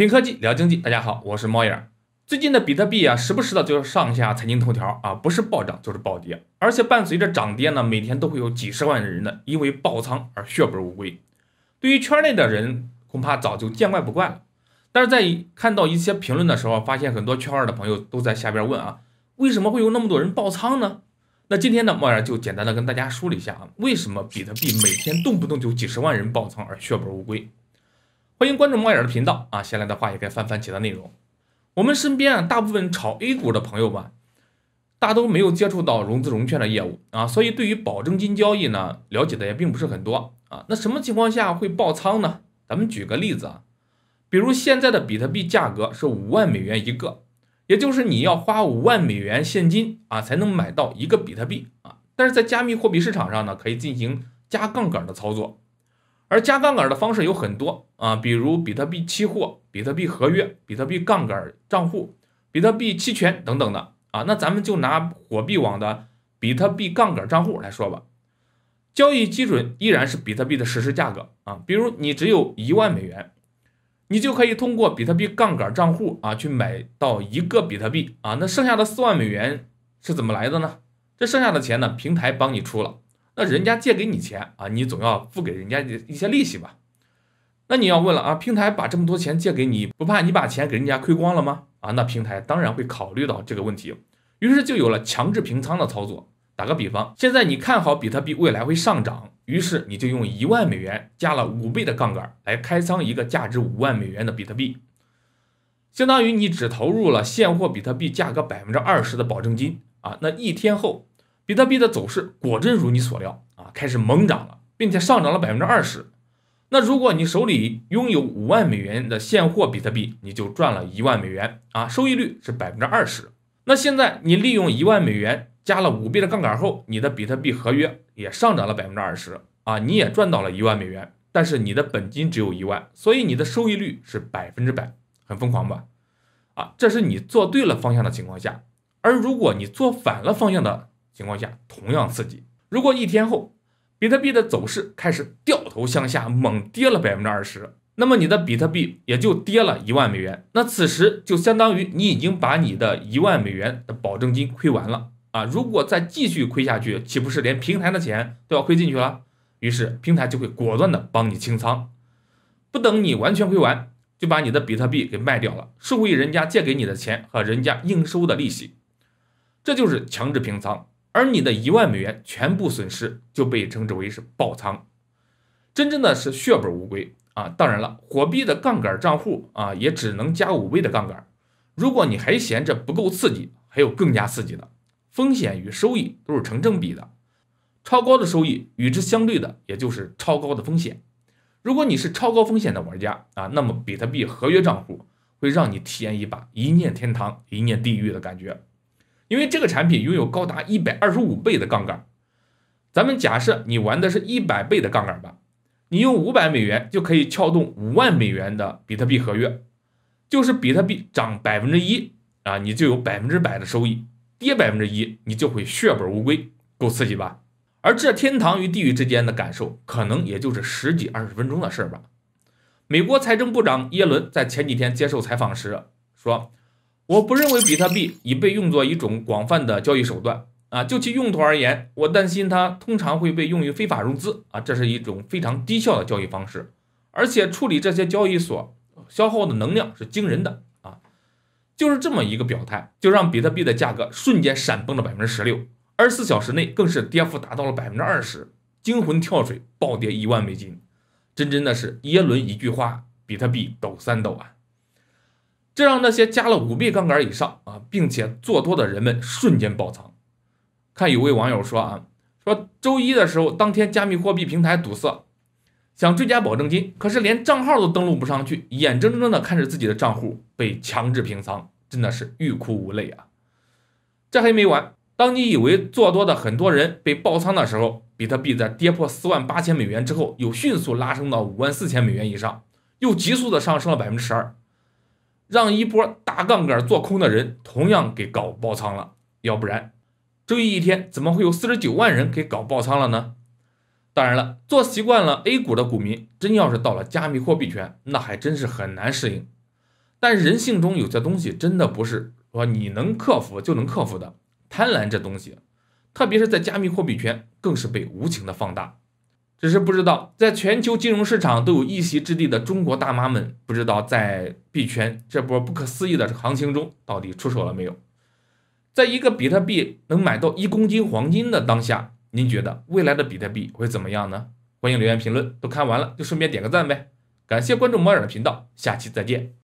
品科技聊经济，大家好，我是猫眼。最近的比特币啊，时不时的就是上下财经头条啊，不是暴涨就是暴跌，而且伴随着涨跌呢，每天都会有几十万人呢因为爆仓而血本无归。对于圈内的人，恐怕早就见怪不怪了。但是在看到一些评论的时候，发现很多圈外的朋友都在下边问啊，为什么会有那么多人爆仓呢？那今天呢，猫眼就简单的跟大家梳理一下，啊，为什么比特币每天动不动就几十万人爆仓而血本无归。欢迎关注猫眼的频道啊！闲来的话也该翻翻其他内容。我们身边啊，大部分炒 A 股的朋友们大都没有接触到融资融券的业务啊，所以对于保证金交易呢，了解的也并不是很多啊。那什么情况下会爆仓呢？咱们举个例子啊，比如现在的比特币价格是五万美元一个，也就是你要花五万美元现金啊，才能买到一个比特币啊。但是在加密货币市场上呢，可以进行加杠杆的操作。而加杠杆的方式有很多啊，比如比特币期货、比特币合约、比特币杠杆账户、比特币期权等等的啊。那咱们就拿火币网的比特币杠杆账户来说吧，交易基准依然是比特币的实时价格啊。比如你只有一万美元，你就可以通过比特币杠杆账户啊去买到一个比特币啊。那剩下的四万美元是怎么来的呢？这剩下的钱呢，平台帮你出了。那人家借给你钱啊，你总要付给人家一些利息吧？那你要问了啊，平台把这么多钱借给你，不怕你把钱给人家亏光了吗？啊，那平台当然会考虑到这个问题，于是就有了强制平仓的操作。打个比方，现在你看好比特币未来会上涨，于是你就用一万美元加了五倍的杠杆来开仓一个价值五万美元的比特币，相当于你只投入了现货比特币价格百分之二十的保证金啊。那一天后。比特币的走势果真如你所料啊，开始猛涨了，并且上涨了百分之二十。那如果你手里拥有五万美元的现货比特币，你就赚了一万美元啊，收益率是百分之二十。那现在你利用一万美元加了五倍的杠杆后，你的比特币合约也上涨了百分之二十啊，你也赚到了一万美元，但是你的本金只有一万，所以你的收益率是百分之百，很疯狂吧？啊，这是你做对了方向的情况下，而如果你做反了方向的。情况下同样刺激。如果一天后，比特币的走势开始掉头向下，猛跌了百分之二十，那么你的比特币也就跌了一万美元。那此时就相当于你已经把你的一万美元的保证金亏完了啊！如果再继续亏下去，岂不是连平台的钱都要亏进去了？于是平台就会果断的帮你清仓，不等你完全亏完，就把你的比特币给卖掉了，收回人家借给你的钱和人家应收的利息。这就是强制平仓。而你的一万美元全部损失就被称之为是爆仓，真正的是血本无归啊！当然了，货币的杠杆账户啊，也只能加五倍的杠杆。如果你还嫌这不够刺激，还有更加刺激的，风险与收益都是成正比的，超高的收益与之相对的也就是超高的风险。如果你是超高风险的玩家啊，那么比特币合约账户会让你体验一把一念天堂一念地狱的感觉。因为这个产品拥有高达一百二十五倍的杠杆，咱们假设你玩的是一百倍的杠杆吧，你用五百美元就可以撬动五万美元的比特币合约，就是比特币涨百分之一啊，你就有百分之百的收益；跌百分之一，你就会血本无归，够刺激吧？而这天堂与地狱之间的感受，可能也就是十几二十分钟的事儿吧。美国财政部长耶伦在前几天接受采访时说。我不认为比特币已被用作一种广泛的交易手段啊，就其用途而言，我担心它通常会被用于非法融资啊，这是一种非常低效的交易方式，而且处理这些交易所消耗的能量是惊人的啊，就是这么一个表态，就让比特币的价格瞬间闪崩了百分之十六，二十四小时内更是跌幅达到了百分之二十，惊魂跳水暴跌一万美金，真真的是耶伦一句话，比特币抖三抖啊。这让那些加了五倍杠杆以上啊，并且做多的人们瞬间爆仓。看有位网友说啊，说周一的时候，当天加密货币平台堵塞，想追加保证金，可是连账号都登录不上去，眼睁睁的看着自己的账户被强制平仓，真的是欲哭无泪啊。这还没完，当你以为做多的很多人被爆仓的时候，比特币在跌破四万八千美元之后，又迅速拉升到五万四千美元以上，又急速的上升了百分之十二。让一波大杠杆做空的人同样给搞爆仓了，要不然，周一一天怎么会有四十九万人给搞爆仓了呢？当然了，做习惯了 A 股的股民，真要是到了加密货币圈，那还真是很难适应。但人性中有些东西真的不是说你能克服就能克服的，贪婪这东西，特别是在加密货币圈，更是被无情的放大。只是不知道，在全球金融市场都有一席之地的中国大妈们，不知道在币圈这波不可思议的行情中到底出手了没有？在一个比特币能买到一公斤黄金的当下，您觉得未来的比特币会怎么样呢？欢迎留言评论。都看完了就顺便点个赞呗！感谢关注摩尔的频道，下期再见。